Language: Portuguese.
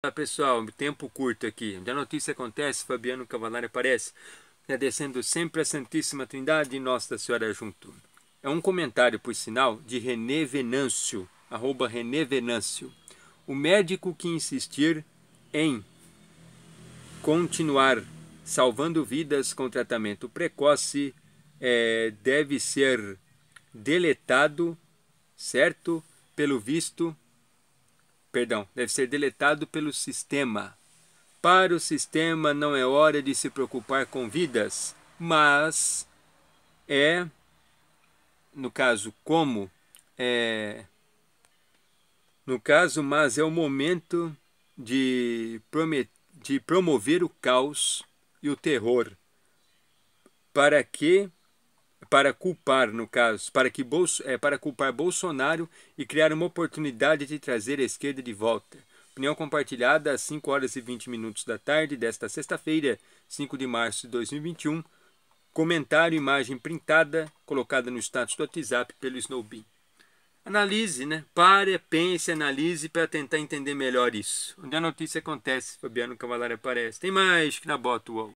Olá pessoal, tempo curto aqui. Onde a notícia acontece, Fabiano Cavalari aparece, agradecendo sempre a Santíssima Trindade e Nossa Senhora junto. É um comentário, por sinal, de René Venâncio, arroba René Venâncio. O médico que insistir em continuar salvando vidas com tratamento precoce é, deve ser deletado, certo? Pelo visto, perdão, deve ser deletado pelo sistema. Para o sistema não é hora de se preocupar com vidas, mas é, no caso, como, é, no caso, mas é o momento de, de promover o caos e o terror, para que para culpar, no caso, para, que Bolso, é, para culpar Bolsonaro e criar uma oportunidade de trazer a esquerda de volta. Opinião compartilhada às 5 horas e 20 minutos da tarde desta sexta-feira, 5 de março de 2021. Comentário, imagem printada, colocada no status do WhatsApp pelo Snowbin Analise, né? Pare, pense, analise para tentar entender melhor isso. Onde a notícia acontece, Fabiano Cavalari aparece. Tem mais que na bota, uou.